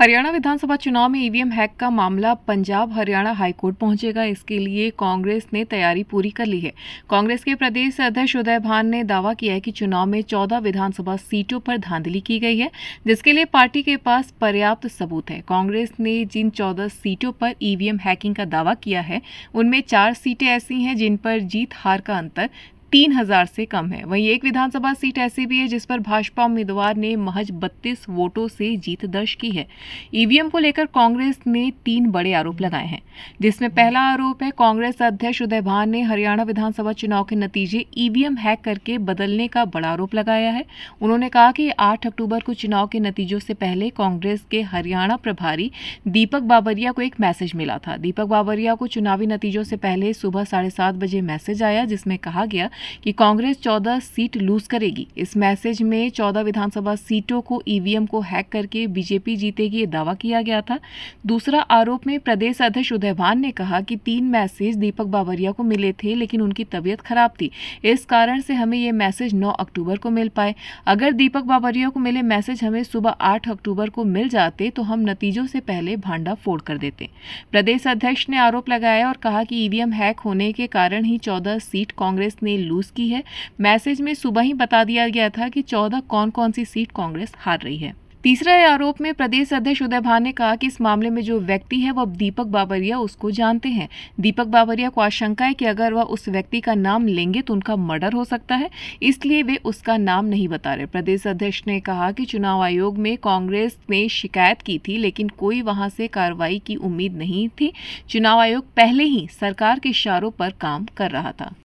हरियाणा विधानसभा चुनाव में EVM hack का मामला पंजाब हरियाणा हाईकोर्ट पहुंचेगा इसके लिए कांग्रेस ने तैयारी पूरी कर ली है कांग्रेस के प्रदेश अध्यक्ष उदय भान ने दावा किया है कि चुनाव में 14 विधानसभा सीटों पर धांधली की गई है जिसके लिए पार्टी के पास पर्याप्त सबूत है कांग्रेस ने जिन चौदह सीटों पर ईवीएम हैकिंग का दावा किया है उनमें चार सीटें ऐसी हैं जिन पर जीत हार का अंतर तीन हजार से कम है वहीं एक विधानसभा सीट ऐसी भी है जिस पर भाजपा उम्मीदवार ने महज बत्तीस वोटों से जीत दर्ज की है ईवीएम को लेकर कांग्रेस ने तीन बड़े आरोप लगाए हैं जिसमें पहला आरोप है कांग्रेस अध्यक्ष उदय भान ने हरियाणा विधानसभा चुनाव के नतीजे ईवीएम हैक करके बदलने का बड़ा आरोप लगाया है उन्होंने कहा कि आठ अक्टूबर को चुनाव के नतीजों से पहले कांग्रेस के हरियाणा प्रभारी दीपक बाबरिया को एक मैसेज मिला था दीपक बाबरिया को चुनावी नतीजों से पहले सुबह साढ़े सात बजे मैसेज आया जिसमें कहा गया कि कांग्रेस 14 सीट लूज करेगी इस मैसेज में 14 विधानसभा सीटों को ईवीएम को हैक करके बीजेपी जीतेगी ये दावा किया गया था दूसरा आरोप में प्रदेश अध्यक्ष उदयभान ने कहा कि तीन मैसेज दीपक बावरिया को मिले थे लेकिन उनकी तबीयत खराब थी इस कारण से हमें ये मैसेज नौ अक्टूबर को मिल पाए अगर दीपक बावरिया को मिले मैसेज हमें सुबह आठ अक्टूबर को मिल जाते तो हम नतीजों से पहले भांडा फोड़ कर देते प्रदेश अध्यक्ष ने आरोप लगाया और कहा कि ईवीएम हैक होने के कारण ही चौदह सीट कांग्रेस ने लूज की है मैसेज में सुबह ही बता दिया गया था कि चौदह कौन कौन सी सीट कांग्रेस हार रही है तीसरा आरोप में प्रदेश अध्यक्ष उदय भान ने कहा कि इस मामले में जो व्यक्ति है वह दीपक बाबरिया उसको जानते हैं दीपक बाबरिया को आशंका है कि अगर वह उस व्यक्ति का नाम लेंगे तो उनका मर्डर हो सकता है इसलिए वे उसका नाम नहीं बता रहे प्रदेश अध्यक्ष ने कहा कि चुनाव आयोग में कांग्रेस ने शिकायत की थी लेकिन कोई वहां से कार्रवाई की उम्मीद नहीं थी चुनाव आयोग पहले ही सरकार के इशारों पर काम कर रहा था